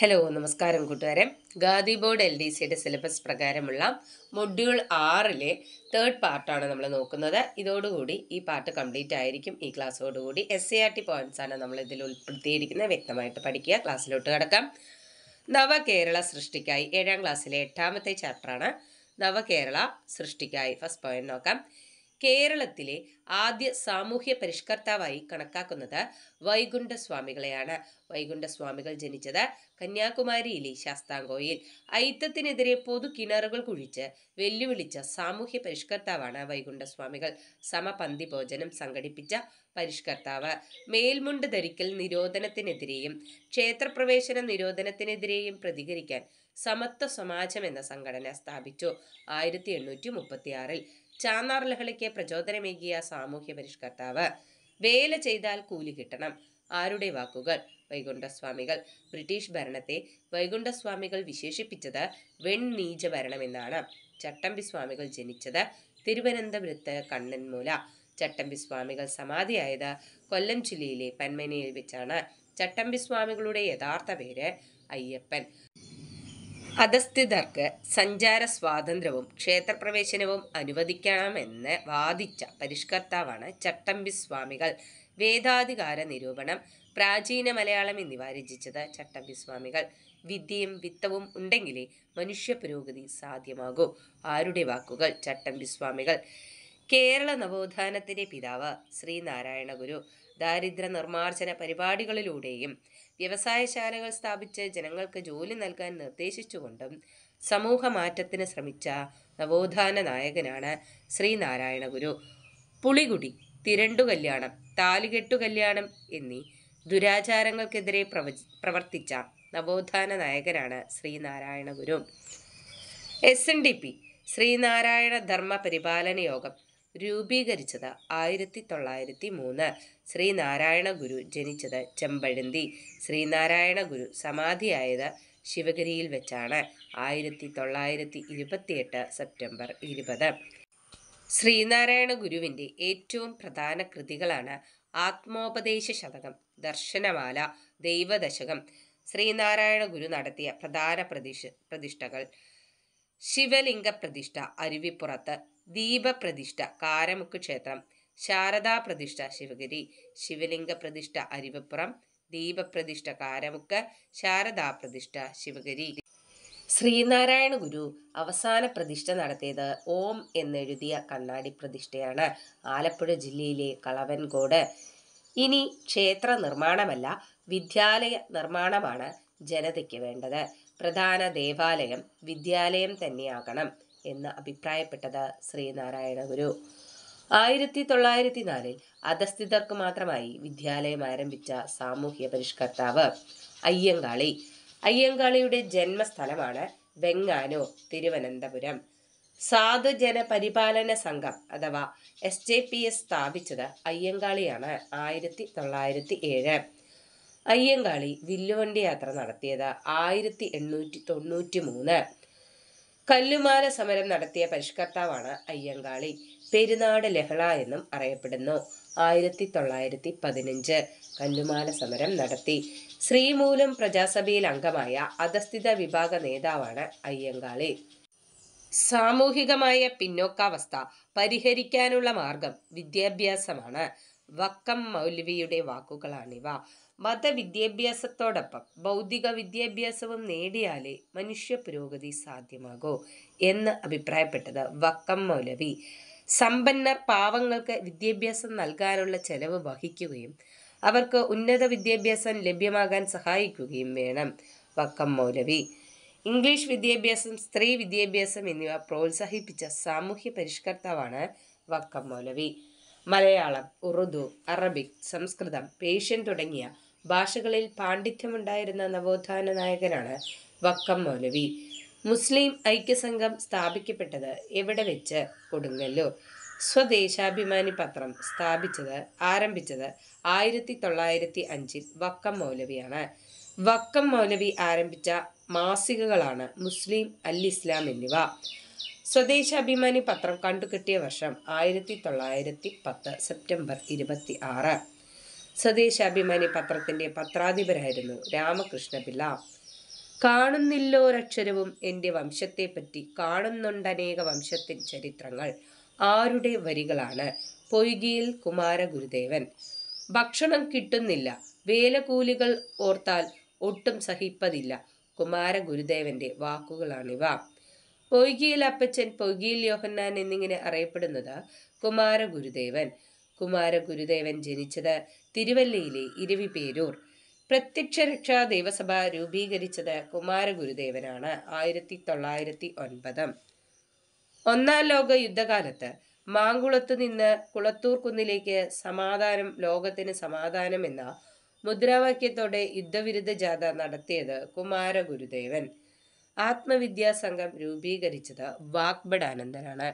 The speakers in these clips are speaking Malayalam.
ഹലോ നമസ്കാരം കൂട്ടുകാരെ ഗാദി ബോർഡ് എൽ ഡി സിയുടെ സിലബസ് പ്രകാരമുള്ള മൊഡ്യൂൾ ആറിലെ തേർഡ് പാർട്ടാണ് നമ്മൾ നോക്കുന്നത് ഇതോടുകൂടി ഈ പാർട്ട് കംപ്ലീറ്റ് ആയിരിക്കും ഈ ക്ലാസ്സോടുകൂടി എസ് സി ആർ ടി പോയിൻറ്റ്സാണ് നമ്മൾ ഇതിൽ ഉൾപ്പെടുത്തിയിരിക്കുന്നത് വ്യക്തമായിട്ട് പഠിക്കുക ക്ലാസ്സിലോട്ട് കിടക്കാം നവകേരള സൃഷ്ടിക്കായി ഏഴാം ക്ലാസ്സിലെ എട്ടാമത്തെ ചാപ്റ്ററാണ് നവകേരള സൃഷ്ടിക്കായി ഫസ്റ്റ് പോയിന്റ് നോക്കാം കേരളത്തിലെ ആദ്യ സാമൂഹ്യ പരിഷ്കർത്താവായി കണക്കാക്കുന്നത് വൈകുണ്ഠസ്വാമികളെയാണ് വൈകുണ്ഠസ്വാമികൾ ജനിച്ചത് കന്യാകുമാരിയിലെ ശാസ്താംകോയിൽ ഐത്തത്തിനെതിരെ പൊതു കിണറുകൾ കുഴിച്ച് വെല്ലുവിളിച്ച സാമൂഹ്യ പരിഷ്കർത്താവാണ് വൈകുണ്ഠസ്വാമികൾ സമപന്തി ഭോജനം സംഘടിപ്പിച്ച പരിഷ്കർത്താവ് മേൽമുണ്ട് ധരിക്കൽ നിരോധനത്തിനെതിരെയും ക്ഷേത്രപ്രവേശന നിരോധനത്തിനെതിരെയും പ്രതികരിക്കാൻ സമത്വ സമാജം എന്ന സംഘടന സ്ഥാപിച്ചു ആയിരത്തി എണ്ണൂറ്റി മുപ്പത്തിയാറിൽ ചാന്നാർ ലഹളയ്ക്ക് പ്രചോദനമേകിയ സാമൂഹ്യ പരിഷ്കർത്താവ് വേല ചെയ്താൽ കൂലി കിട്ടണം ആരുടെ വാക്കുകൾ വൈകുണ്ഠസ്വാമികൾ ബ്രിട്ടീഷ് ഭരണത്തെ വൈകുണ്ഠസ്വാമികൾ വിശേഷിപ്പിച്ചത് വെൺനീച ഭരണമെന്നാണ് ചട്ടമ്പി സ്വാമികൾ ജനിച്ചത് തിരുവനന്തപുരത്ത് കണ്ണൻമൂല ചട്ടമ്പി സ്വാമികൾ സമാധിയായത് കൊല്ലം ജില്ലയിലെ പന്മനയിൽ വെച്ചാണ് ചട്ടമ്പി സ്വാമികളുടെ യഥാർത്ഥ പേര് അയ്യപ്പൻ അധസ്ഥിതർക്ക് സഞ്ചാര സ്വാതന്ത്ര്യവും ക്ഷേത്രപ്രവേശനവും അനുവദിക്കണമെന്ന് വാദിച്ച പരിഷ്കർത്താവാണ് ചട്ടമ്പി സ്വാമികൾ വേദാധികാര നിരൂപണം പ്രാചീന മലയാളം എന്നിവ രചിച്ചത് ചട്ടമ്പി സ്വാമികൾ വിദ്യയും വിത്തവും ഉണ്ടെങ്കിലേ മനുഷ്യ പുരോഗതി സാധ്യമാകൂ ആരുടെ വാക്കുകൾ ചട്ടമ്പി സ്വാമികൾ കേരള നവോത്ഥാനത്തിൻ്റെ പിതാവ് ശ്രീനാരായണ ഗുരു ദാരിദ്ര്യ നിർമ്മാർജ്ജന പരിപാടികളിലൂടെയും വ്യവസായശാലകൾ സ്ഥാപിച്ച് ജനങ്ങൾക്ക് ജോലി നൽകാൻ നിർദ്ദേശിച്ചുകൊണ്ടും സമൂഹ മാറ്റത്തിന് ശ്രമിച്ച നവോത്ഥാന നായകനാണ് ശ്രീനാരായണ ഗുരു പുളികുടി തിരണ്ടു കല്യാണം താലികെട്ടു കല്യാണം എന്നീ ദുരാചാരങ്ങൾക്കെതിരെ പ്രവർത്തിച്ച നവോത്ഥാന നായകനാണ് Sreenarayana Guru S N D P Sreenarayana Dharma Paripalana Yogam രൂപീകരിച്ചത് ആയിരത്തി തൊള്ളായിരത്തി മൂന്ന് ശ്രീനാരായണ ഗുരു ജനിച്ചത് ചെമ്പഴന്തി ശ്രീനാരായണ ഗുരു സമാധിയായത് ശിവഗിരിയിൽ വെച്ചാണ് ആയിരത്തി തൊള്ളായിരത്തി ഇരുപത്തിയെട്ട് സെപ്റ്റംബർ ഇരുപത് ശ്രീനാരായണ ഗുരുവിൻ്റെ ഏറ്റവും പ്രധാന കൃതികളാണ് ആത്മോപദേശ ശതകം ദർശനമാല ദൈവദശകം ശ്രീനാരായണ ഗുരു നടത്തിയ പ്രധാന പ്രതിഷ പ്രതിഷ്ഠകൾ ശിവലിംഗ പ്രതിഷ്ഠ അരുവിപ്പുറത്ത് ദീപപ്രതിഷ്ഠ കാരമുക്ക് ക്ഷേത്രം ശാരദാ പ്രതിഷ്ഠ ശിവഗിരി ശിവലിംഗ പ്രതിഷ്ഠ അരിവപ്പുറം ദീപപ്രതിഷ്ഠ കാരമുക്ക് ശാരദാ പ്രതിഷ്ഠ ശിവഗിരി ശ്രീനാരായണ ഗുരു അവസാന പ്രതിഷ്ഠ നടത്തിയത് ഓം എന്നെഴുതിയ കണ്ണാടി പ്രതിഷ്ഠയാണ് ആലപ്പുഴ ജില്ലയിലെ കളവൻകോട് ഇനി ക്ഷേത്ര നിർമ്മാണമല്ല വിദ്യാലയ നിർമ്മാണമാണ് ജനതയ്ക്ക് വേണ്ടത് പ്രധാന ദേവാലയം വിദ്യാലയം തന്നെയാകണം എന്ന് അഭിപ്രായപ്പെട്ടത് ശ്രീനാരായണ ഗുരു ആയിരത്തി തൊള്ളായിരത്തി നാലിൽ അധസ്ഥിതർക്ക് മാത്രമായി വിദ്യാലയം ആരംഭിച്ച സാമൂഹ്യ പരിഷ്കർത്താവ് അയ്യങ്കാളി അയ്യങ്കാളിയുടെ ജന്മസ്ഥലമാണ് വെങ്ങാനോ തിരുവനന്തപുരം സാധുജന പരിപാലന സംഘം അഥവാ എസ് ജെ പി എസ് സ്ഥാപിച്ചത് അയ്യങ്കാളിയാണ് ആയിരത്തി തൊള്ളായിരത്തി ഏഴ് അയ്യങ്കാളി വില്ലുവണ്ടി യാത്ര നടത്തിയത് ആയിരത്തി എണ്ണൂറ്റി തൊണ്ണൂറ്റി മൂന്ന് കല്ലുമാല സമരം നടത്തിയ പരിഷ്കർത്താവാണ് അയ്യങ്കാളി പെരുനാട് ലഹള എന്നും അറിയപ്പെടുന്നു ആയിരത്തി തൊള്ളായിരത്തി പതിനഞ്ച് കല്ലുമാല സമരം നടത്തി ശ്രീമൂലം പ്രജാസഭയിൽ അംഗമായ അധസ്ഥിത വിഭാഗ നേതാവാണ് അയ്യങ്കാളി സാമൂഹികമായ പിന്നോക്കാവസ്ഥ പരിഹരിക്കാനുള്ള മാർഗം വിദ്യാഭ്യാസമാണ് വക്കം മൗലവിയുടെ വാക്കുകളാണിവ മതവിദ്യാഭ്യാസത്തോടൊപ്പം ബൗദ്ധിക വിദ്യാഭ്യാസവും നേടിയാലേ മനുഷ്യ പുരോഗതി സാധ്യമാകൂ എന്ന് അഭിപ്രായപ്പെട്ടത് വക്കം മൗലവി സമ്പന്നർ പാവങ്ങൾക്ക് വിദ്യാഭ്യാസം നൽകാനുള്ള ചെലവ് വഹിക്കുകയും അവർക്ക് ഉന്നത വിദ്യാഭ്യാസം ലഭ്യമാകാൻ സഹായിക്കുകയും വേണം വക്കം മൗലവി ഇംഗ്ലീഷ് വിദ്യാഭ്യാസം സ്ത്രീ വിദ്യാഭ്യാസം എന്നിവ പ്രോത്സാഹിപ്പിച്ച സാമൂഹ്യ പരിഷ്കർത്താവാണ് വക്കം മൗലവി മലയാളം ഉറുദു അറബിക് സംസ്കൃതം പേഷ്യൻ തുടങ്ങിയ ഭാഷകളിൽ പാണ്ഡിത്യമുണ്ടായിരുന്ന നവോത്ഥാന നായകനാണ് വക്കം മൗലവി മുസ്ലിം ഐക്യസംഘം സ്ഥാപിക്കപ്പെട്ടത് എവിടെ വെച്ച് കൊടുങ്ങല്ലൂർ സ്വദേശാഭിമാനി പത്രം സ്ഥാപിച്ചത് ആരംഭിച്ചത് ആയിരത്തി തൊള്ളായിരത്തി അഞ്ചിൽ വക്കം മൗലവിയാണ് വക്കം മൗലവി ആരംഭിച്ച മാസികകളാണ് മുസ്ലിം അൽ ഇസ്ലാം എന്നിവ സ്വദേശാഭിമാനി പത്രം കണ്ടുകെട്ടിയ വർഷം ആയിരത്തി തൊള്ളായിരത്തി പത്ത് സെപ്റ്റംബർ ഇരുപത്തി ആറ് സ്വദേശാഭിമാനി പത്രത്തിൻ്റെ പത്രാധിപരായിരുന്നു രാമകൃഷ്ണപിള്ള കാണുന്നില്ലോരക്ഷരവും എൻ്റെ വംശത്തെപ്പറ്റി കാണുന്നുണ്ടനേക വംശത്തിൻ ചരിത്രങ്ങൾ ആരുടെ വരികളാണ് പൊയ്കിയിൽ കുമാരഗുരുദേവൻ ഭക്ഷണം കിട്ടുന്നില്ല വേലകൂലികൾ ഓർത്താൽ ഒട്ടും സഹിപ്പതില്ല കുമാരഗുരുദേവൻ്റെ വാക്കുകളാണിവ പൊയ്കിയിൽ അപ്പച്ചൻ പൊയ്കിയിൽ യോഹന്നാൻ എന്നിങ്ങനെ അറിയപ്പെടുന്നത് കുമാരഗുരുദേവൻ കുമാരഗുരുദേവൻ ജനിച്ചത് തിരുവല്ലയിലെ ഇരവിപേരൂർ പ്രത്യക്ഷരക്ഷാ ദേവസഭ രൂപീകരിച്ചത് കുമാരഗുരുദേവനാണ് ആയിരത്തി തൊള്ളായിരത്തി ഒൻപത് ഒന്നാം ലോക യുദ്ധകാലത്ത് മാങ്കുളത്ത് നിന്ന് കുളത്തൂർ കുന്നിലേക്ക് സമാധാനം ലോകത്തിന് സമാധാനം എന്ന മുദ്രാവാക്യത്തോടെ യുദ്ധവിരുദ്ധ ജാഥ നടത്തിയത് കുമാരഗുരുദേവൻ ആത്മവിദ്യാ സംഘം രൂപീകരിച്ചത് വാക്ബഡാനന്ദനാണ്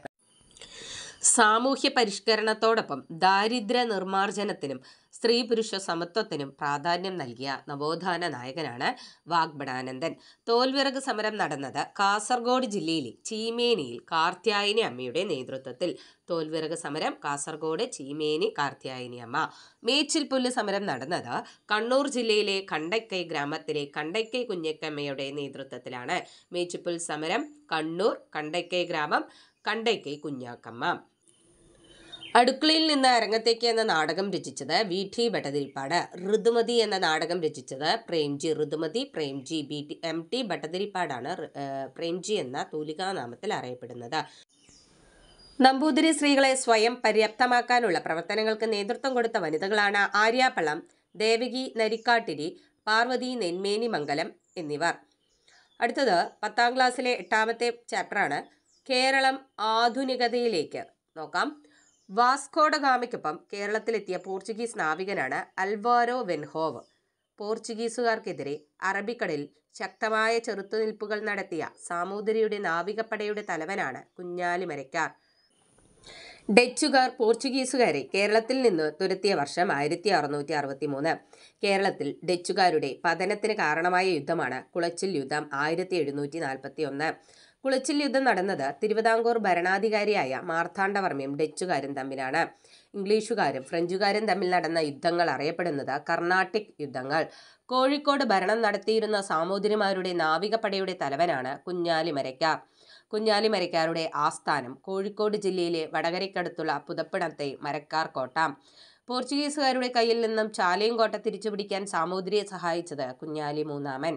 സാമൂഹ്യ പരിഷ്കരണത്തോടൊപ്പം ദാരിദ്ര്യ നിർമ്മാർജ്ജനത്തിനും സ്ത്രീ പുരുഷ സമത്വത്തിനും പ്രാധാന്യം നൽകിയ നവോത്ഥാന നായകനാണ് വാഗ്ബടാനന്ദൻ തോൽവിറക് സമരം നടന്നത് കാസർഗോഡ് ജില്ലയിലെ ചീമേനിയിൽ കാർത്യായനി അമ്മയുടെ നേതൃത്വത്തിൽ തോൽവിറക് സമരം കാസർഗോഡ് ചീമേനി കാർത്യായനി അമ്മ മേച്ചിൽപുല്ല് സമരം നടന്നത് കണ്ണൂർ ജില്ലയിലെ കണ്ടക്കൈ ഗ്രാമത്തിലെ കണ്ടക്കൈ കുഞ്ഞക്കമ്മയുടെ നേതൃത്വത്തിലാണ് മേച്ചിൽപുൽ സമരം കണ്ണൂർ കണ്ടക്കൈ ഗ്രാമം കണ്ടക്കൈ കുഞ്ഞാക്കമ്മ അടുക്കളയിൽ നിന്ന് അരങ്ങത്തേക്ക് എന്ന നാടകം രചിച്ചത് വി ടി ഭട്ടതിരിപ്പാട് ഋതുമതി എന്ന നാടകം രചിച്ചത് Premji Rithumathi Premji B T M T ഭട്ടതിരിപ്പാടാണ് പ്രേംജി എന്ന തൂലികാനാമത്തിൽ അറിയപ്പെടുന്നത് നമ്പൂതിരി സ്ത്രീകളെ സ്വയം പര്യാപ്തമാക്കാനുള്ള പ്രവർത്തനങ്ങൾക്ക് നേതൃത്വം കൊടുത്ത വനിതകളാണ് ആര്യാപ്പളം ദേവകി നരിക്കാട്ടിരി പാർവതി നെന്മേനി മംഗലം എന്നിവർ അടുത്തത് പത്താം ക്ലാസ്സിലെ എട്ടാമത്തെ ചാപ്റ്ററാണ് കേരളം ആധുനികതയിലേക്ക് നോക്കാം വാസ്കോഡഗാമയ്ക്കൊപ്പം കേരളത്തിലെത്തിയ പോർച്ചുഗീസ് നാവികനാണ് അൽവാരോ വെൻഹോവ് പോർച്ചുഗീസുകാർക്കെതിരെ അറബിക്കടലിൽ ശക്തമായ ചെറുത്തുനിൽപ്പുകൾ നടത്തിയ സാമൂതിരിയുടെ നാവികപ്പടയുടെ തലവനാണ് കുഞ്ഞാലിമരയ്ക്കാർ ഡച്ചുകാർ പോർച്ചുഗീസുകാരെ കേരളത്തിൽ നിന്ന് തുരത്തിയ വർഷം ആയിരത്തി അറുന്നൂറ്റി അറുപത്തി മൂന്ന് കേരളത്തിൽ ഡച്ചുകാരുടെ പതനത്തിന് കാരണമായ യുദ്ധമാണ് കുളച്ചിൽ യുദ്ധം ആയിരത്തി എഴുന്നൂറ്റി നാൽപ്പത്തി ഒന്ന് കുളച്ചിൽ യുദ്ധം നടന്നത് തിരുവിതാംകൂർ ഭരണാധികാരിയായ മാർത്താണ്ഡവർമ്മയും ഡച്ചുകാരും തമ്മിലാണ് ഇംഗ്ലീഷുകാരും ഫ്രഞ്ചുകാരും തമ്മിൽ നടന്ന യുദ്ധങ്ങൾ അറിയപ്പെടുന്നത് കർണാട്ടിക് യുദ്ധങ്ങൾ കോഴിക്കോട് ഭരണം നടത്തിയിരുന്ന സാമൂതിരിമാരുടെ നാവികപ്പടയുടെ തലവനാണ് കുഞ്ഞാലിമരയ്ക്കാർ കുഞ്ഞാലിമരയ്ക്കാരുടെ ആസ്ഥാനം കോഴിക്കോട് ജില്ലയിലെ വടകരയ്ക്കടുത്തുള്ള പുതപ്പിടത്തെ മരക്കാർ കോട്ട പോർച്ചുഗീസുകാരുടെ കയ്യിൽ നിന്നും ചാലയും കോട്ട തിരിച്ചുപിടിക്കാൻ സാമൂതിരിയെ സഹായിച്ചത് കുഞ്ഞാലി മൂന്നാമൻ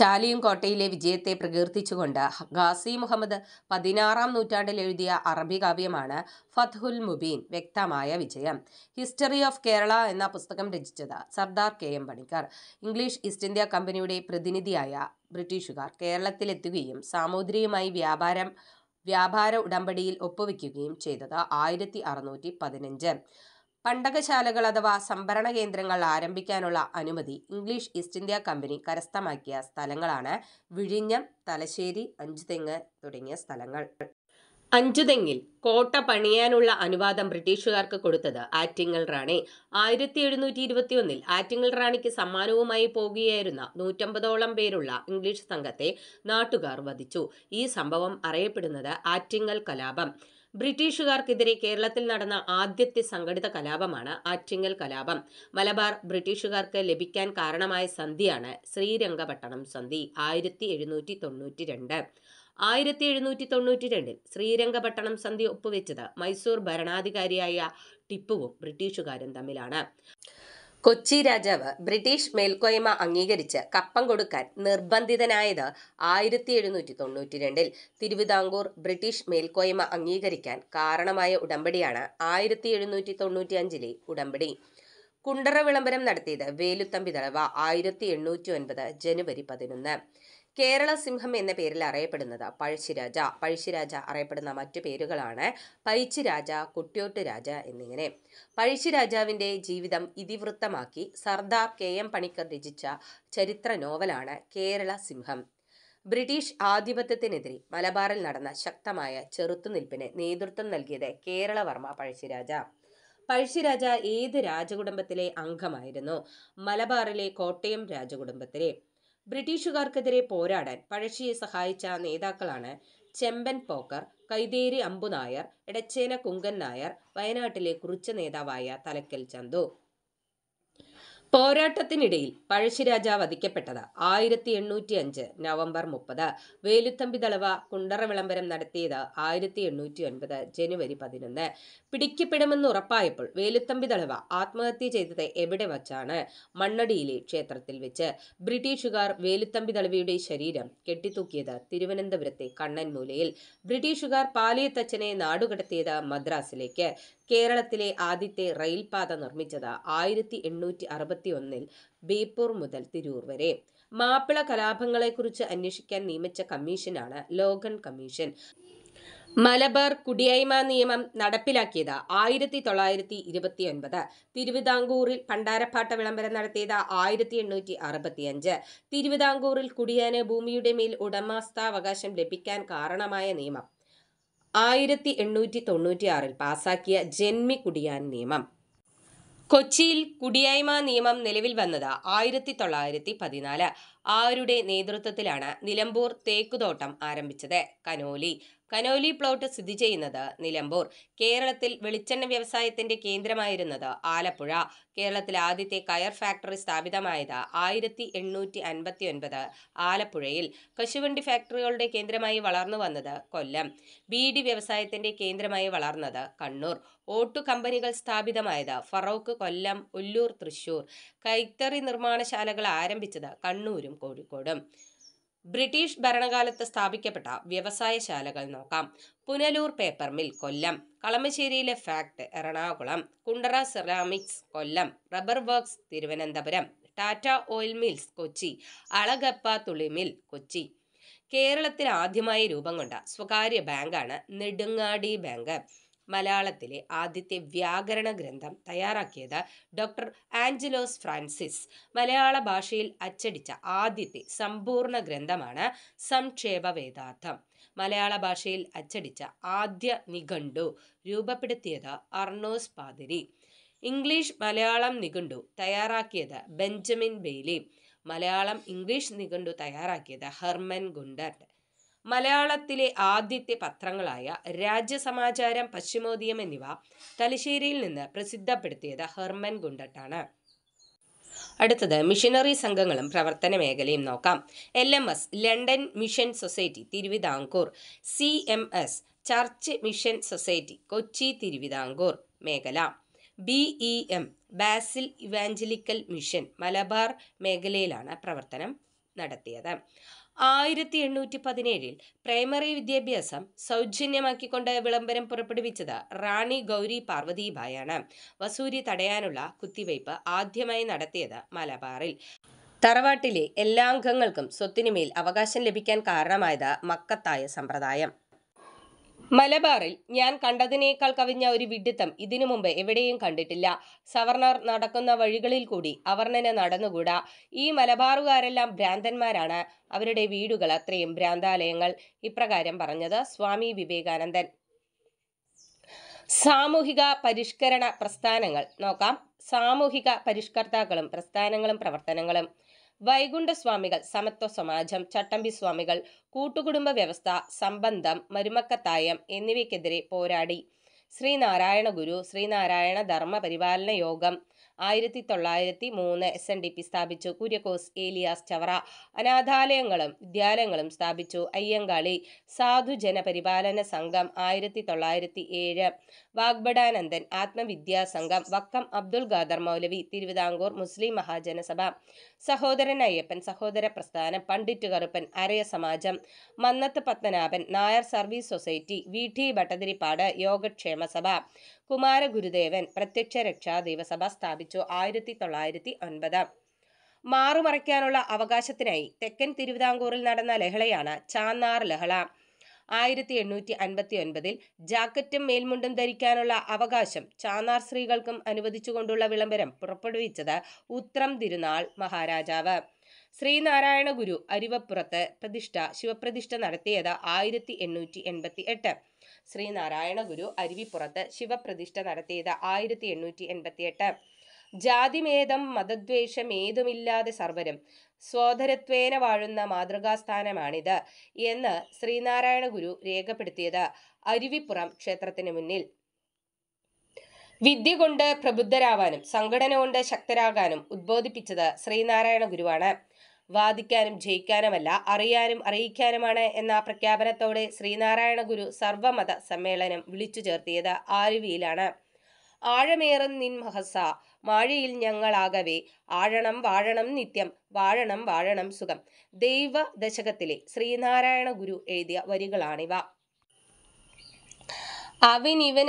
ചാലിയും കോട്ടയിലെ വിജയത്തെ പ്രകീർത്തിച്ചുകൊണ്ട് ഖാസി മുഹമ്മദ് പതിനാറാം നൂറ്റാണ്ടിൽ എഴുതിയ അറബി കാവ്യമാണ് ഫത്ഹുൽ മുബീൻ വ്യക്തമായ വിജയം ഹിസ്റ്ററി ഓഫ് കേരള എന്ന പുസ്തകം രചിച്ചത് Sardar K M Panikkar English East India കമ്പനിയുടെ പ്രതിനിധിയായ ബ്രിട്ടീഷുകാർ കേരളത്തിലെത്തുകയും സാമൂതിരിയുമായി വ്യാപാരം വ്യാപാര ഉടമ്പടിയിൽ ഒപ്പുവെക്കുകയും ചെയ്തത് ആയിരത്തി അറുന്നൂറ്റി പതിനഞ്ച് പണ്ടകശാലകൾ അഥവാ സംഭരണ കേന്ദ്രങ്ങൾ ആരംഭിക്കാനുള്ള അനുമതി ഇംഗ്ലീഷ് ഈസ്റ്റ് ഇന്ത്യ കമ്പനി കരസ്ഥമാക്കിയ സ്ഥലങ്ങളാണ് വിഴിഞ്ഞം തലശ്ശേരി അഞ്ചുതെങ്ങ് തുടങ്ങിയ സ്ഥലങ്ങൾ അഞ്ചുതെങ്ങിൽ കോട്ട പണിയാനുള്ള അനുവാദം ബ്രിട്ടീഷുകാർക്ക് കൊടുത്തത് ആറ്റിങ്ങൽ റാണി ആയിരത്തി എഴുന്നൂറ്റി ഒന്നിൽ ആറ്റിങ്ങൽ റാണിക്ക് സമ്മാനവുമായി പോകുകയായിരുന്ന നൂറ്റമ്പതോളം പേരുള്ള ഇംഗ്ലീഷ് സംഘത്തെ നാട്ടുകാർ വധിച്ചു ഈ സംഭവം അറിയപ്പെടുന്നത് ആറ്റിങ്ങൽ കലാപം ബ്രിട്ടീഷുകാർക്കെതിരെ കേരളത്തിൽ നടന്ന ആദ്യത്തെ സംഘടിത കലാപമാണ് ആറ്റിങ്ങൽ കലാപം മലബാർ ബ്രിട്ടീഷുകാർക്ക് ലഭിക്കാൻ കാരണമായ സന്ധിയാണ് ശ്രീരംഗപട്ടണം സന്ധി ആയിരത്തി എഴുന്നൂറ്റി തൊണ്ണൂറ്റി രണ്ട് ആയിരത്തി എഴുന്നൂറ്റി തൊണ്ണൂറ്റി രണ്ടിൽ ശ്രീരംഗപട്ടണം സന്ധി ഒപ്പുവെച്ചത് മൈസൂർ ഭരണാധികാരിയായ ടിപ്പുവും ബ്രിട്ടീഷുകാരും തമ്മിലാണ് കൊച്ചി രാജാവ് ബ്രിട്ടീഷ് മേൽക്കോയ്മ അംഗീകരിച്ച് കപ്പം കൊടുക്കാൻ നിർബന്ധിതനായത് ആയിരത്തി എഴുന്നൂറ്റി തൊണ്ണൂറ്റി രണ്ടിൽ തിരുവിതാംകൂർ ബ്രിട്ടീഷ് മേൽക്കോയ്മ അംഗീകരിക്കാൻ കാരണമായ ഉടമ്പടിയാണ് ആയിരത്തി എഴുന്നൂറ്റി തൊണ്ണൂറ്റി അഞ്ചിലെ ഉടമ്പടി കുണ്ടറ വിളംബരം നടത്തിയത് വേലുത്തമ്പി തളവ ആയിരത്തി എണ്ണൂറ്റി ഒൻപത് ജനുവരി പതിനൊന്ന് കേരള സിംഹം എന്ന പേരിൽ അറിയപ്പെടുന്നത് പഴശ്ശിരാജ പഴശ്ശിരാജ അറിയപ്പെടുന്ന മറ്റു പേരുകളാണ് പൈച്ചിരാജ കുട്ടിയോട്ട് രാജ എന്നിങ്ങനെ പഴശ്ശിരാജാവിൻ്റെ ജീവിതം ഇതിവൃത്തമാക്കി സർദാർ കെ എം പണിക്കർ രചിച്ച ചരിത്ര നോവലാണ് കേരള സിംഹം ബ്രിട്ടീഷ് ആധിപത്യത്തിനെതിരെ മലബാറിൽ നടന്ന ശക്തമായ ചെറുത്തുനിൽപ്പിന് നേതൃത്വം നൽകിയത് കേരളവർമ്മ പഴശ്ശിരാജ പഴശ്ശിരാജ ഏത് രാജകുടുംബത്തിലെ അംഗമായിരുന്നു മലബാറിലെ കോട്ടയം രാജകുടുംബത്തിലെ ബ്രിട്ടീഷുകാർക്കെതിരെ പോരാടാൻ പഴശ്ശിയെ സഹായിച്ച നേതാക്കളാണ് ചെമ്പൻ പോക്കർ, കൈതേരി അമ്പുനായർ, എടച്ചേന കുങ്കൻ നായർ, വയനാട്ടിലെ നേതാവായ തലക്കൽ ചന്തു. പോരാട്ടത്തിനിടയിൽ പഴശ്ശിരാജ വധിക്കപ്പെട്ടത് ആയിരത്തി എണ്ണൂറ്റി അഞ്ച് നവംബർ മുപ്പത് വേലുത്തമ്പി തളവ കുണ്ടറ വിളംബരം നടത്തിയത് ആയിരത്തി എണ്ണൂറ്റി ഒൻപത് ജനുവരി പതിനൊന്ന് പിടിക്കപ്പെടുമെന്ന് ഉറപ്പായപ്പോൾ വേലുത്തമ്പി തളവ ആത്മഹത്യ ചെയ്തത് എവിടെ വച്ചാണ് മണ്ണടിയിലെ ക്ഷേത്രത്തിൽ വെച്ച് ബ്രിട്ടീഷുകാർ വേലുത്തമ്പി തളവയുടെ ശരീരം കെട്ടിത്തൂക്കിയത് തിരുവനന്തപുരത്തെ കണ്ണൻമൂലയിൽ ബ്രിട്ടീഷുകാർ പാലിയത്തച്ഛനെ നാടുകടത്തിയത് മദ്രാസിലേക്ക് കേരളത്തിലെ ആദ്യത്തെ റെയിൽപാത നിർമ്മിച്ചത് ആയിരത്തി എണ്ണൂറ്റി അറുപത്തി ഒന്നിൽ ബേപ്പൂർ മുതൽ തിരൂർ വരെ മാപ്പിള കലാപങ്ങളെക്കുറിച്ച് അന്വേഷിക്കാൻ നിയമിച്ച കമ്മീഷനാണ് ലോഗൻ കമ്മീഷൻ മലബാർ കുടിയായ്മ നിയമം നടപ്പിലാക്കിയത് ആയിരത്തി തൊള്ളായിരത്തി ഇരുപത്തി ഒൻപത് തിരുവിതാംകൂറിൽ പണ്ടാരപ്പാട്ട വിളംബരം നടത്തിയത് ആയിരത്തി എണ്ണൂറ്റി അഞ്ച് തിരുവിതാംകൂറിൽ കുടിയാന ഭൂമിയുടെ മേൽ ഉടമസ്ഥാവകാശം ലഭിക്കാൻ കാരണമായ നിയമം ആയിരത്തി എണ്ണൂറ്റി തൊണ്ണൂറ്റി ആറിൽ പാസാക്കിയ ജന്മി കുടിയാൻ നിയമം കൊച്ചിയിൽ കുടിയായ്മ നിയമം നിലവിൽ വന്നത് ആയിരത്തി തൊള്ളായിരത്തി പതിനാല് ആരുടെ നേതൃത്വത്തിലാണ് നിലമ്പൂർ തേക്കുതോട്ടം ആരംഭിച്ചത് കനോലി കനോലി പ്ലോട്ട് സ്ഥിതി ചെയ്യുന്നത് നിലമ്പൂർ കേരളത്തിൽ വെളിച്ചെണ്ണ വ്യവസായത്തിന്റെ കേന്ദ്രമായിരുന്നത് ആലപ്പുഴ കേരളത്തിൽ ആദ്യത്തെ കയർ ഫാക്ടറി സ്ഥാപിതമായത് ആയിരത്തി എണ്ണൂറ്റി അൻപത്തി ഒൻപത് ആലപ്പുഴയിൽ കശുവണ്ടി ഫാക്ടറികളുടെ കേന്ദ്രമായി വളർന്നു വന്നത് കൊല്ലം ബീഡി വ്യവസായത്തിന്റെ കേന്ദ്രമായി വളർന്നത് കണ്ണൂർ ഓട്ടു കമ്പനികൾ സ്ഥാപിതമായത് ഫറോക്ക് കൊല്ലം ഉല്ലൂർ തൃശൂർ കൈത്തറി നിർമ്മാണശാലകൾ ആരംഭിച്ചത് കണ്ണൂരും കോഴിക്കോടും ബ്രിട്ടീഷ് ഭരണകാലത്ത് സ്ഥാപിക്കപ്പെട്ട വ്യവസായശാലകൾ നോക്കാം പുനലൂർ പേപ്പർ മിൽ കൊല്ലം കളമശ്ശേരിയിലെ FACT Ernakulam Kundara ceramics Kollam rubber works Thiruvananthapuram Tata oil mills Kochi Alagappa തുളി മിൽ കൊച്ചി കേരളത്തിൽ ആദ്യമായി രൂപം കൊണ്ട സ്വകാര്യ ബാങ്കാണ് നെടുങ്ങാടി ബാങ്ക് മലയാളത്തിലെ ആദ്യത്തെ വ്യാകരണ ഗ്രന്ഥം തയ്യാറാക്കിയത് ഡോക്ടർ ആഞ്ചലോസ് ഫ്രാൻസിസ് മലയാള ഭാഷയിൽ അച്ചടിച്ച ആദ്യത്തെ സമ്പൂർണ്ണ ഗ്രന്ഥമാണ് സംക്ഷേപ വേദാർത്ഥം മലയാള ഭാഷയിൽ അച്ചടിച്ച ആദ്യ നിഘണ്ടു രൂപപ്പെടുത്തിയത് അർണോസ് പാതിരി ഇംഗ്ലീഷ് മലയാളം നിഘണ്ടു തയ്യാറാക്കിയത് ബെഞ്ചമിൻ ബെയ്ലി മലയാളം ഇംഗ്ലീഷ് നിഘണ്ടു തയ്യാറാക്കിയത് ഹെർമൻ ഗുണ്ടർട്ട് മലയാളത്തിലെ ആദ്യത്തെ പത്രങ്ങളായ രാജ്യസമാചാരം പശ്ചിമോദ്യം എന്നിവ തലശ്ശേരിയിൽ നിന്ന് പ്രസിദ്ധപ്പെടുത്തിയത് ഹെർമൻ ഗുണ്ടട്ടാണ് അടുത്തത് മിഷനറി സംഘങ്ങളും പ്രവർത്തന മേഖലയും നോക്കാം L M S London Mission Society Thiruvithamkoor C M S Church Mission Society Kochi Thiruvithamkoor മേഖല B E M Basel Evangelical Mission Malabar മേഖലയിലാണ് പ്രവർത്തനം നടത്തിയത് ആയിരത്തി എണ്ണൂറ്റി പതിനേഴിൽ പ്രൈമറി വിദ്യാഭ്യാസം സൗജന്യമാക്കിക്കൊണ്ട് വിളംബരം പുറപ്പെടുവിച്ചത് റാണി ഗൗരി പാർവതിബായാണ് വസൂരി തടയാനുള്ള കുത്തിവയ്പ് ആദ്യമായി നടത്തിയത് മലബാറിൽ തറവാട്ടിലെ എല്ലാ അംഗങ്ങൾക്കും സ്വത്തിനുമേൽ അവകാശം ലഭിക്കാൻ കാരണമായത് മക്കത്തായ സമ്പ്രദായം മലബാറിൽ ഞാൻ കണ്ടതിനേക്കാൾ കവിഞ്ഞ ഒരു വിഡിത്തം ഇതിനു മുമ്പ് എവിടെയും കണ്ടിട്ടില്ല സവർണർ നടക്കുന്ന വഴികളിൽ കൂടി അവർണന് നടന്നുകൂടാ ഈ മലബാറുകാരെല്ലാം ഭ്രാന്തന്മാരാണ് അവരുടെ വീടുകൾ അത്രയും ഭ്രാന്താലയങ്ങൾ ഇപ്രകാരം പറഞ്ഞത് സ്വാമി വിവേകാനന്ദൻ സാമൂഹിക പരിഷ്കരണ പ്രസ്ഥാനങ്ങൾ നോക്കാം സാമൂഹിക പരിഷ്കർത്താക്കളും പ്രസ്ഥാനങ്ങളും പ്രവർത്തനങ്ങളും വൈകുണ്ഠസ്വാമികൾ സമത്വ സമാജം ചട്ടമ്പി സ്വാമികൾ കൂട്ടുകുടുംബ വ്യവസ്ഥ സംബന്ധം മരുമക്കത്തായം എന്നിവയ്ക്കെതിരെ പോരാടി ശ്രീനാരായണ ഗുരു ശ്രീനാരായണ ധർമ്മ പരിപാലന യോഗം ആയിരത്തി തൊള്ളായിരത്തി മൂന്ന് എസ് എൻ ഡി പി സ്ഥാപിച്ചു കുര്യക്കോസ് ഏലിയാസ് ചവറ അനാഥാലയങ്ങളും വിദ്യാലയങ്ങളും സ്ഥാപിച്ചു അയ്യങ്കാളി സാധുജന പരിപാലന സംഘം ആയിരത്തി തൊള്ളായിരത്തി ഏഴ് വാഗ്ബടാനന്ദൻ ആത്മവിദ്യാ സംഘം വക്കം അബ്ദുൾ ഖാദർ മൗലവി തിരുവിതാംകൂർ മുസ്ലിം മഹാജനസഭ സഹോദരൻ Ayyappan Sahodara Prasthanam Pandit Karuppan Araya Samajam Mannathu Padmanabhan Nair Service Society V T Bhattathiripad Yogakshema Sabha Kumaragurudevan പ്രത്യക്ഷ രക്ഷാ ദേവസഭ സ്ഥാപിച്ചു സ്ഥാപിച്ചു ആയിരത്തി തൊള്ളായിരത്തി ഒൻപത് മാറുമറയ്ക്കാനുള്ള അവകാശത്തിനായി തെക്കൻ തിരുവിതാംകൂറിൽ നടന്ന ലഹളയാണ് ചാന്നാർ ലഹള ആയിരത്തി എണ്ണൂറ്റി അൻപത്തി ഒൻപതിൽ ജാക്കറ്റും മേൽമുണ്ടും ധരിക്കാനുള്ള അവകാശം ചാന്നാർ സ്ത്രീകൾക്കും അനുവദിച്ചുകൊണ്ടുള്ള വിളംബരം പുറപ്പെടുവിച്ചത് ഉത്രം തിരുനാൾ മഹാരാജാവ് ശ്രീനാരായണ ഗുരു അരുവപ്പുറത്ത് പ്രതിഷ്ഠ ശിവപ്രതിഷ്ഠ നടത്തിയത് ആയിരത്തി എണ്ണൂറ്റി എൺപത്തി എട്ട് ശ്രീനാരായണ ഗുരു അരുവിപ്പുറത്ത് ശിവപ്രതിഷ്ഠ നടത്തിയത് ആയിരത്തി എണ്ണൂറ്റി എൺപത്തി എട്ട് ജാതിമേതം മതദ്വേഷം ഏതുമില്ലാതെ സർവരും സ്വോധരത്വേന വാഴുന്ന മാതൃകാസ്ഥാനമാണിത് എന്ന് ശ്രീനാരായണ ഗുരു രേഖപ്പെടുത്തിയത് അരുവിപ്പുറം ക്ഷേത്രത്തിന് മുന്നിൽ വിദ്യ കൊണ്ട് പ്രബുദ്ധരാവാനും സംഘടന കൊണ്ട് ശക്തരാകാനും ഉദ്ബോധിപ്പിച്ചത് ശ്രീനാരായണ ഗുരുവാണ് വാദിക്കാനും ജയിക്കാനുമല്ല അറിയാനും അറിയിക്കാനുമാണ് എന്ന പ്രഖ്യാപനത്തോടെ ശ്രീനാരായണ ഗുരു സർവമത സമ്മേളനം വിളിച്ചു ചേർത്തിയത് ആരുവിയിലാണ് ആഴമേറും നിൻ മഹസ മാഴിയിൽ ഞങ്ങളാകവേ ആഴണം വാഴണം നിത്യം വാഴണം വാഴണം സുഖം ദൈവ ദശകത്തിലെ ശ്രീനാരായണ ഗുരു എഴുതിയ വരികളാണിവ അവനിവൻ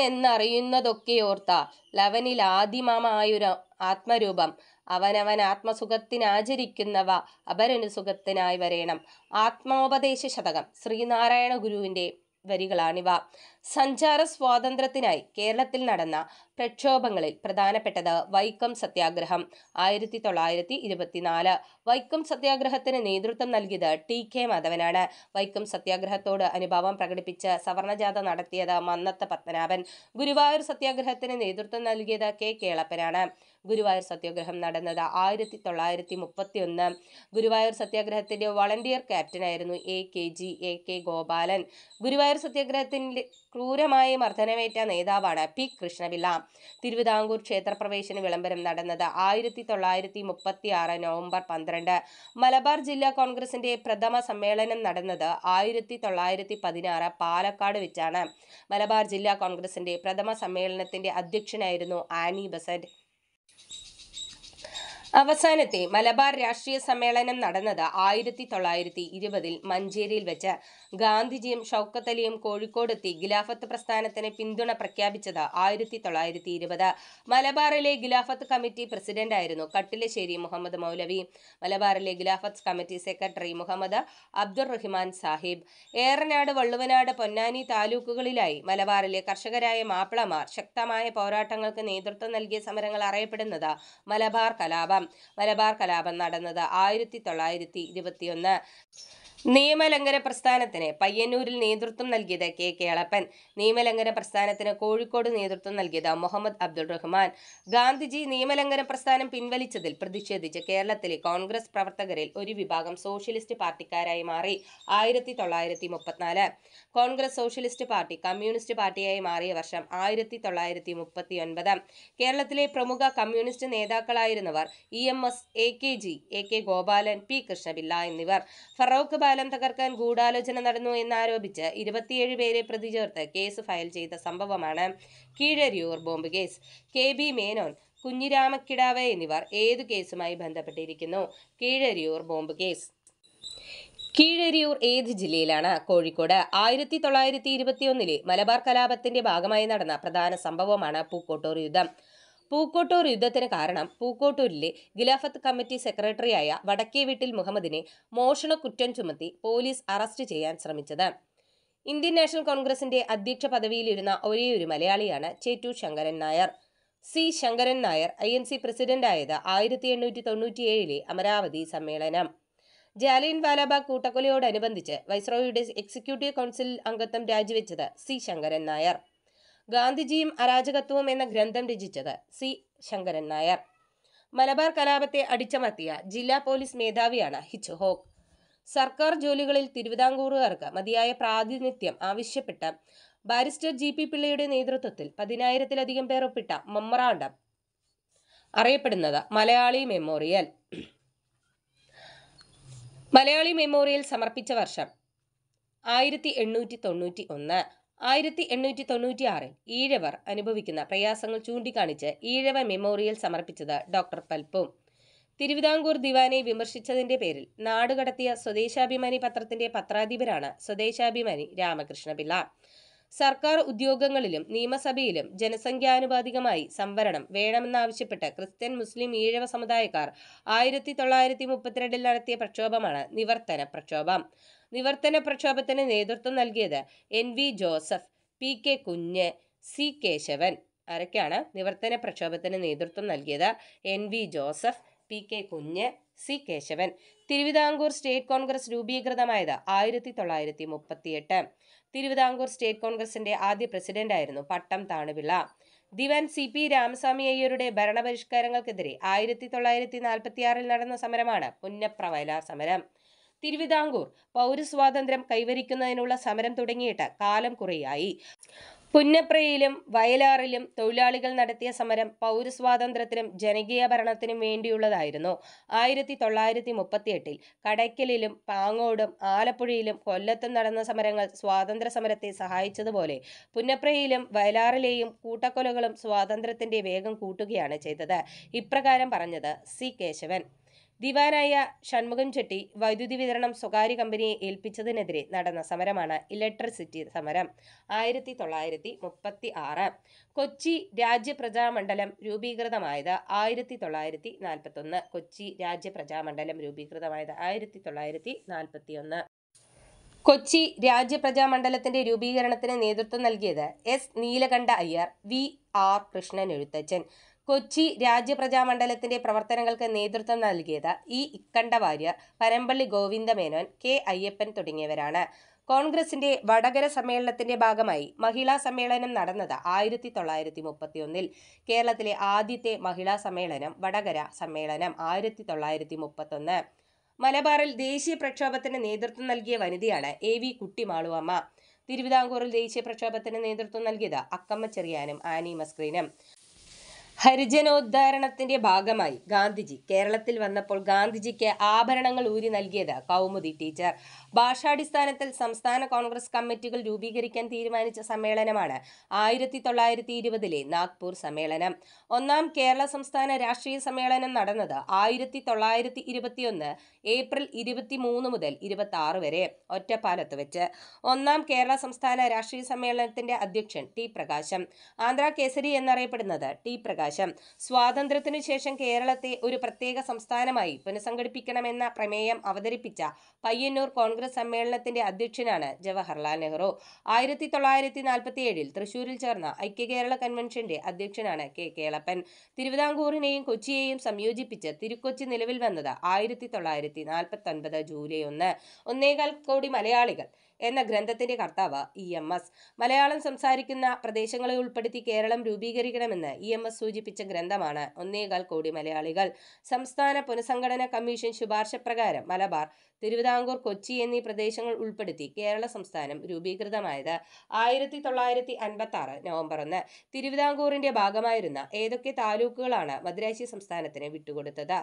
ഓർത്ത ലവനിൽ ആദിമമായൊരു ആത്മരൂപം അവനവൻ ആത്മസുഖത്തിനാചരിക്കുന്നവ അപരനുസുഖത്തിനായി വരേണം ആത്മോപദേശ ശതകം ശ്രീനാരായണ ഗുരുവിൻ്റെ വരികളാണിവ സഞ്ചാര സ്വാതന്ത്ര്യത്തിനായി കേരളത്തിൽ നടന്ന പ്രക്ഷോഭങ്ങളിൽ പ്രധാനപ്പെട്ടത് വൈക്കം സത്യാഗ്രഹം ആയിരത്തി തൊള്ളായിരത്തി ഇരുപത്തിനാല് വൈക്കം സത്യാഗ്രഹത്തിന് നേതൃത്വം നൽകിയത് ടി കെ മാധവനാണ് വൈക്കം സത്യാഗ്രഹത്തോട് അനുഭാവം പ്രകടിപ്പിച്ച് സവർണജാഥ നടത്തിയത് മന്നത്ത പത്മനാഭൻ ഗുരുവായൂർ സത്യാഗ്രഹത്തിന് നേതൃത്വം നൽകിയത് കെ കേളപ്പനാണ് ഗുരുവായൂർ സത്യാഗ്രഹം നടന്നത് ആയിരത്തി തൊള്ളായിരത്തി മുപ്പത്തി ഒന്ന് ഗുരുവായൂർ സത്യാഗ്രഹത്തിൻ്റെ വളണ്ടിയർ ക്യാപ്റ്റനായിരുന്നു A K G A K Gopalan Guruvayur സത്യാഗ്രഹത്തിൻ്റെ ക്രൂരമായി മർദ്ദനമേറ്റ നേതാവാണ് പി കൃഷ്ണപിള്ള തിരുവിതാംകൂർ ക്ഷേത്രപ്രവേശന വിളംബരം നടന്നത് ആയിരത്തി തൊള്ളായിരത്തി മുപ്പത്തി ആറ് നവംബർ പന്ത്രണ്ട് മലബാർ ജില്ലാ കോൺഗ്രസിന്റെ പ്രഥമ സമ്മേളനം നടന്നത് ആയിരത്തി തൊള്ളായിരത്തി പതിനാറ് പാലക്കാട് വെച്ചാണ് മലബാർ ജില്ലാ കോൺഗ്രസിന്റെ പ്രഥമ സമ്മേളനത്തിന്റെ അധ്യക്ഷനായിരുന്നു ആനി ബസന്റ് അവസാനത്തെ മലബാർ രാഷ്ട്രീയ സമ്മേളനം നടന്നത് ആയിരത്തി തൊള്ളായിരത്തി ഇരുപതിൽ മഞ്ചേരിയിൽ വെച്ച് ഗാന്ധിജിയും ഷൗക്കത്തലിയും കോഴിക്കോടെത്തി ഖിലാഫത്ത് പ്രസ്ഥാനത്തിന് പിന്തുണ പ്രഖ്യാപിച്ചത് ആയിരത്തി തൊള്ളായിരത്തി ഇരുപത് മലബാറിലെ ഖിലാഫത്ത് കമ്മിറ്റി പ്രസിഡന്റായിരുന്നു കട്ടിലശ്ശേരി മുഹമ്മദ് മൗലവി മലബാറിലെ ഖിലാഫത്ത് കമ്മിറ്റി സെക്രട്ടറി മുഹമ്മദ് അബ്ദുൾ റഹ്മാൻ സാഹിബ് ഏറനാട് വള്ളുവനാട് പൊന്നാനി താലൂക്കുകളിലായി മലബാറിലെ കർഷകരായ മാപ്പിളമാർ ശക്തമായ പോരാട്ടങ്ങൾക്ക് നേതൃത്വം നൽകിയ സമരങ്ങൾ അറിയപ്പെടുന്നത് മലബാർ കലാപം മലബാർ കലാപം നടന്നത് ആയിരത്തി തൊള്ളായിരത്തി ഇരുപത്തിയൊന്ന് നിയമലംഘന പ്രസ്ഥാനത്തിന് പയ്യന്നൂരിൽ നേതൃത്വം നൽകിയത് കെ കേളപ്പൻ നിയമലംഘന പ്രസ്ഥാനത്തിന് കോഴിക്കോട് നേതൃത്വം നൽകിയത് മുഹമ്മദ് അബ്ദുൾ റഹ്മാൻ ഗാന്ധിജി നിയമലംഘന പ്രസ്ഥാനം പിൻവലിച്ചതിൽ പ്രതിഷേധിച്ച് കേരളത്തിലെ കോൺഗ്രസ് പ്രവർത്തകരിൽ ഒരു വിഭാഗം സോഷ്യലിസ്റ്റ് പാർട്ടിക്കാരായി മാറി ആയിരത്തി തൊള്ളായിരത്തി മുപ്പത്തിനാല് കോൺഗ്രസ് സോഷ്യലിസ്റ്റ് പാർട്ടി കമ്മ്യൂണിസ്റ്റ് പാർട്ടിയായി മാറിയ വർഷം ആയിരത്തി തൊള്ളായിരത്തി മുപ്പത്തി ഒൻപത് കേരളത്തിലെ പ്രമുഖ കമ്മ്യൂണിസ്റ്റ് നേതാക്കളായിരുന്നവർ E M S A K G A K Gopalan P Krishnapillai എന്നിവർ ഫറോഖ് പാലം തകർക്കാൻ ഗൂഢാലോചന നടന്നു എന്നാരോപിച്ച് ഇരുപത്തിയേഴ് പേരെ പ്രതി ചേർത്ത് കേസ് ഫയൽ ചെയ്ത സംഭവമാണ് Keezhariyur bomb case K B Menon Kunhiramakkidavu എന്നിവർ ഏതു കേസുമായി ബന്ധപ്പെട്ടിരിക്കുന്നു കീഴരിയൂർ ബോംബ് കേസ് കീഴരിയൂർ ഏത് ജില്ലയിലാണ് കോഴിക്കോട് ആയിരത്തി തൊള്ളായിരത്തി ഇരുപത്തിയൊന്നിലെ മലബാർ കലാപത്തിന്റെ ഭാഗമായി നടന്ന പ്രധാന സംഭവമാണ് പൂക്കോട്ടൂർ യുദ്ധം പൂക്കോട്ടൂർ യുദ്ധത്തിന് കാരണം പൂക്കോട്ടൂരിലെ ഖിലാഫത്ത് കമ്മിറ്റി സെക്രട്ടറിയായ വടക്കേ വീട്ടിൽ മുഹമ്മദിനെ മോഷണ കുറ്റം ചുമത്തി പോലീസ് അറസ്റ്റ് ചെയ്യാൻ ശ്രമിച്ചത് ഇന്ത്യൻ നാഷണൽ കോൺഗ്രസിന്റെ അധ്യക്ഷ പദവിയിലിരുന്ന ഒരേയൊരു മലയാളിയാണ് Chettur Sankaran Nair C Sankaran Nair I N C പ്രസിഡന്റായത് ആയിരത്തി എണ്ണൂറ്റി തൊണ്ണൂറ്റിയേഴിലെ അമരാവതി സമ്മേളനം ജാലിയൻ വാലാബാഗ് കൂട്ടക്കൊലയോടനുബന്ധിച്ച് വൈസ്രോയുടെ എക്സിക്യൂട്ടീവ് കൗൺസിൽ അംഗത്വം രാജിവെച്ചത് സി ശങ്കരൻ നായർ ഗാന്ധിജിയും അരാജകത്വവും എന്ന ഗ്രന്ഥം രചിച്ചത് സി ശങ്കരൻ നായർ മലബാർ കലാപത്തെ അടിച്ചമർത്തിയ ജില്ലാ പോലീസ് മേധാവിയാണ് ഹിച്ചുഹോക്ക് സർക്കാർ ജോലികളിൽ തിരുവിതാംകൂറുകാർക്ക് മതിയായ പ്രാതിനിധ്യം ആവശ്യപ്പെട്ട ബാരിസ്റ്റർ ജി പി പിള്ളയുടെ നേതൃത്വത്തിൽ പതിനായിരത്തിലധികം പേർ ഒപ്പിട്ട മമ്മറാണ്ടം അറിയപ്പെടുന്നത് മലയാളി മെമ്മോറിയൽ മലയാളി മെമ്മോറിയൽ സമർപ്പിച്ച വർഷം ആയിരത്തി എണ്ണൂറ്റി തൊണ്ണൂറ്റി ഒന്ന് ആയിരത്തി എണ്ണൂറ്റി തൊണ്ണൂറ്റിയാറിൽ ഈഴവർ അനുഭവിക്കുന്ന പ്രയാസങ്ങൾ ചൂണ്ടിക്കാണിച്ച് ഈഴവ മെമ്മോറിയൽ സമർപ്പിച്ചത് ഡോക്ടർ പൽപ്പും തിരുവിതാംകൂർ ദിവാനെ വിമർശിച്ചതിന്റെ പേരിൽ നാടുകടത്തിയ സ്വദേശാഭിമാനി പത്രത്തിന്റെ പത്രാധിപരാണ് സ്വദേശാഭിമാനി രാമകൃഷ്ണപിള്ള സർക്കാർ ഉദ്യോഗങ്ങളിലും നിയമസഭയിലും ജനസംഖ്യാനുപാതികമായി സംവരണം വേണമെന്നാവശ്യപ്പെട്ട് ക്രിസ്ത്യൻ മുസ്ലിം ഈഴവ സമുദായക്കാർ ആയിരത്തി തൊള്ളായിരത്തി മുപ്പത്തിരണ്ടിൽ നടത്തിയ പ്രക്ഷോഭമാണ് നിവർത്തന പ്രക്ഷോഭം നിവർത്തന പ്രക്ഷോഭത്തിന് നേതൃത്വം നൽകിയത് N V Joseph P K Kunju C Kesavan ആരൊക്കെയാണ് നിവർത്തന പ്രക്ഷോഭത്തിന് നേതൃത്വം നൽകിയത് N V Joseph P K Kunju C Kesavan Thiruvithamkoor State Congress രൂപീകൃതമായത് ആയിരത്തി തൊള്ളായിരത്തി എട്ട് തിരുവിതാംകൂർ സ്റ്റേറ്റ് കോൺഗ്രസിന്റെ ആദ്യ പ്രസിഡന്റായിരുന്നു പട്ടം താണുപിള്ള ദിവാൻ സി പി രാമസ്വാമി അയ്യരുടെ ഭരണപരിഷ്കാരങ്ങൾക്കെതിരെ ആയിരത്തി തൊള്ളായിരത്തി നടന്ന സമരമാണ് പുന്നപ്ര സമരം തിരുവിതാംകൂർ പൗരസ്വാതന്ത്ര്യം കൈവരിക്കുന്നതിനുള്ള സമരം തുടങ്ങിയിട്ട് കാലം കുറയായി പുന്നപ്രയിലും വയലാറിലും തൊഴിലാളികൾ നടത്തിയ സമരം പൗരസ്വാതന്ത്ര്യത്തിനും ജനകീയ ഭരണത്തിനും വേണ്ടിയുള്ളതായിരുന്നു ആയിരത്തി തൊള്ളായിരത്തി എട്ടിൽ കടയ്ക്കലിലും പാങ്ങോടും ആലപ്പുഴയിലും കൊല്ലത്തും നടന്ന സമരങ്ങൾ സ്വാതന്ത്ര്യ സമരത്തെ സഹായിച്ചതുപോലെ പുന്നപ്രയിലും വയലാറിലെയും കൂട്ടക്കൊലകളും സ്വാതന്ത്ര്യത്തിൻ്റെ വേഗം കൂട്ടുകയാണ് ചെയ്തത് ഇപ്രകാരം പറഞ്ഞത് സി കേശവൻ ദിവാനായ ഷൺമുഖം ചെട്ടി വൈദ്യുതി വിതരണം സ്വകാര്യ കമ്പനിയെ ഏൽപ്പിച്ചതിനെതിരെ നടന്ന സമരമാണ് ഇലക്ട്രിസിറ്റി സമരം ആയിരത്തി തൊള്ളായിരത്തി മുപ്പത്തി ആറ് കൊച്ചി രാജ്യപ്രജാമണ്ഡലം രൂപീകൃതമായത് ആയിരത്തി തൊള്ളായിരത്തി നാൽപ്പത്തൊന്ന് കൊച്ചി രാജ്യപ്രജാമണ്ഡലം രൂപീകൃതമായത് ആയിരത്തി തൊള്ളായിരത്തി നാൽപ്പത്തി ഒന്ന് കൊച്ചി രാജ്യപ്രജാമണ്ഡലത്തിന്റെ രൂപീകരണത്തിന് നേതൃത്വം നൽകിയത് S Neelakanta Iyer V R Krishnan Ezhuthachan Kochi രാജ്യപ്രജാമണ്ഡലത്തിന്റെ പ്രവർത്തനങ്ങൾക്ക് നേതൃത്വം നൽകിയത് ഇ ഇക്കണ്ട ഭാര്യ പരമ്പള്ളി ഗോവിന്ദമേനോൻ കെ അയ്യപ്പൻ തുടങ്ങിയവരാണ് കോൺഗ്രസിന്റെ വടകര സമ്മേളനത്തിന്റെ ഭാഗമായി മഹിളാ സമ്മേളനം നടന്നത് ആയിരത്തി തൊള്ളായിരത്തി മുപ്പത്തി ഒന്നിൽ കേരളത്തിലെ ആദ്യത്തെ മഹിളാ സമ്മേളനം വടകര സമ്മേളനം ആയിരത്തി തൊള്ളായിരത്തി മുപ്പത്തൊന്ന് മലബാറിൽ ദേശീയ പ്രക്ഷോഭത്തിന് നേതൃത്വം നൽകിയ വനിതയാണ് എ വി കുട്ടിമാളുവമ്മ തിരുവിതാംകൂറിൽ ദേശീയ പ്രക്ഷോഭത്തിന് നേതൃത്വം നൽകിയത് അക്കമ്മ ചെറിയാനും ആനി മസ്ക്രീനും ഹരിജനോദ്ധാരണത്തിന്റെ ഭാഗമായി ഗാന്ധിജി കേരളത്തിൽ വന്നപ്പോൾ ഗാന്ധിജിക്ക് ആഭരണങ്ങൾ ഊരി നൽകിയത് കൗമുദി ടീച്ചർ ഭാഷാടിസ്ഥാനത്തിൽ സംസ്ഥാന കോൺഗ്രസ് കമ്മിറ്റികൾ രൂപീകരിക്കാൻ തീരുമാനിച്ച സമ്മേളനമാണ് ആയിരത്തി തൊള്ളായിരത്തി ഇരുപതിലെ നാഗ്പൂർ സമ്മേളനം ഒന്നാം കേരള സംസ്ഥാന രാഷ്ട്രീയ സമ്മേളനം നടന്നത് ആയിരത്തി തൊള്ളായിരത്തി ഇരുപത്തിയൊന്ന് ഏപ്രിൽ ഇരുപത്തി മൂന്ന് മുതൽ ഇരുപത്തി ആറ് വരെ ഒറ്റപ്പാലത്ത് വെച്ച് ഒന്നാം കേരള സംസ്ഥാന രാഷ്ട്രീയ സമ്മേളനത്തിന്റെ അധ്യക്ഷൻ ടി പ്രകാശം ആന്ധ്ര കേസരി എന്നറിയപ്പെടുന്നത് ടി പ്രകാശ് അവകാശം സ്വാതന്ത്ര്യത്തിനു ശേഷം കേരളത്തെ ഒരു പ്രത്യേക സംസ്ഥാനമായി പുനഃസംഘടിപ്പിക്കണമെന്ന പ്രമേയം അവതരിപ്പിച്ച പയ്യന്നൂർ കോൺഗ്രസ് സമ്മേളനത്തിന്റെ അധ്യക്ഷനാണ് ജവഹർലാൽ നെഹ്റു ആയിരത്തി തൊള്ളായിരത്തി നാൽപ്പത്തി ഏഴിൽ തൃശൂരിൽ ചേർന്ന ഐക്യകേരള കൺവെൻഷന്റെ അധ്യക്ഷനാണ് കെ കേളപ്പൻ തിരുവിതാംകൂറിനെയും കൊച്ചിയെയും സംയോജിപ്പിച്ച് തിരുക്കൊച്ചി നിലവിൽ വന്നത് ആയിരത്തി തൊള്ളായിരത്തി നാൽപ്പത്തി ഒൻപത് ജൂലൈ ഒന്ന് ഒന്നേകാൽ കോടി മലയാളികൾ എന്ന ഗ്രന്ഥത്തിന്റെ കർത്താവ് ഇ എം എസ് മലയാളം സംസാരിക്കുന്ന പ്രദേശങ്ങളെ ഉൾപ്പെടുത്തി കേരളം രൂപീകരിക്കണമെന്ന് ഇ എം എസ് സൂചിപ്പിച്ച ഗ്രന്ഥമാണ് ഒന്നേകാൽ കോടി മലയാളികൾ സംസ്ഥാന പുനഃസംഘടനാ കമ്മീഷൻ ശുപാർശ പ്രകാരം മലബാർ തിരുവിതാംകൂർ കൊച്ചി എന്നീ പ്രദേശങ്ങൾ ഉൾപ്പെടുത്തി കേരള സംസ്ഥാനം രൂപീകൃതമായത് ആയിരത്തി തൊള്ളായിരത്തി അൻപത്തി ആറ് നവംബർ ഒന്ന് തിരുവിതാംകൂറിന്റെ ഭാഗമായിരുന്ന ഏതൊക്കെ താലൂക്കുകളാണ് മദ്രാശി സംസ്ഥാനത്തിന് വിട്ടുകൊടുത്തത്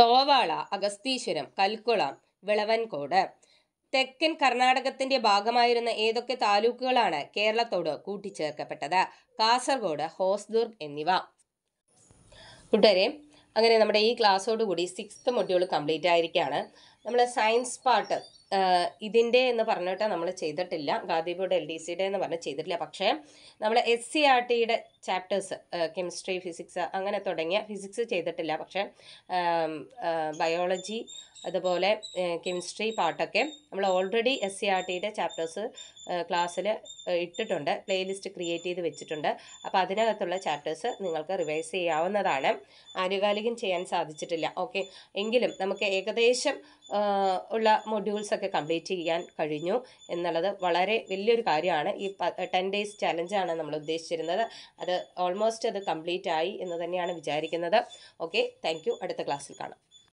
തോവാള അഗസ്തീശ്വരം കൽക്കുളം വിളവൻകോട് തെക്കൻ കർണാടകത്തിന്റെ ഭാഗമായിരുന്ന ഏതൊക്കെ താലൂക്കുകളാണ് കേരളത്തോട് കൂട്ടിച്ചേർക്കപ്പെട്ടത് കാസർഗോഡ് ഹോസ്ദുർഗ് എന്നിവ കൂട്ടുകാരെ അങ്ങനെ നമ്മുടെ ഈ ക്ലാസ്സോടുകൂടി സിക്സ്ത് മൊഡ്യൂൾ കംപ്ലീറ്റ് ആയിരിക്കുകയാണ് നമ്മൾ സയൻസ് പാർട്ട് ഇതിൻ്റെ എന്ന് പറഞ്ഞിട്ട് നമ്മൾ ചെയ്തിട്ടില്ല ഗാന്ധിബിയുടെ എൽ ഡി സിയുടെ എന്ന് പറഞ്ഞ് ചെയ്തിട്ടില്ല പക്ഷേ നമ്മൾ എസ് സി ആർ ടിയുടെ ചാപ്റ്റേഴ്സ് കെമിസ്ട്രി ഫിസിക്സ് അങ്ങനെ തുടങ്ങിയ ഫിസിക്സ് ചെയ്തിട്ടില്ല പക്ഷേ ബയോളജി അതുപോലെ കെമിസ്ട്രി പാട്ടൊക്കെ നമ്മൾ ഓൾറെഡി എസ് സി ആർ ടിയുടെ ചാപ്റ്റേഴ്സ് ക്ലാസ്സിൽ ഇട്ടിട്ടുണ്ട് പ്ലേലിസ്റ്റ് ക്രിയേറ്റ് ചെയ്ത് വെച്ചിട്ടുണ്ട് അപ്പോൾ അതിനകത്തുള്ള ചാപ്റ്റേഴ്സ് നിങ്ങൾക്ക് റിവൈസ് ചെയ്യാവുന്നതാണ് ആനുകാലികം ചെയ്യാൻ സാധിച്ചിട്ടില്ല ഓക്കെ എങ്കിലും നമുക്ക് ഏകദേശം ഉള്ള മൊഡ്യൂൾസൊക്കെ കംപ്ലീറ്റ് ചെയ്യാൻ കഴിഞ്ഞു എന്നുള്ളത് വളരെ വലിയൊരു കാര്യമാണ് ഈ ടെൻ ഡേയ്സ് ചലഞ്ചാണ് നമ്മൾ ഉദ്ദേശിച്ചിരുന്നത് അത് ഓൾമോസ്റ്റ് അത് കംപ്ലീറ്റ് ആയി എന്ന് തന്നെയാണ് വിചാരിക്കുന്നത് ഓക്കെ താങ്ക് അടുത്ത ക്ലാസ്സിൽ കാണാം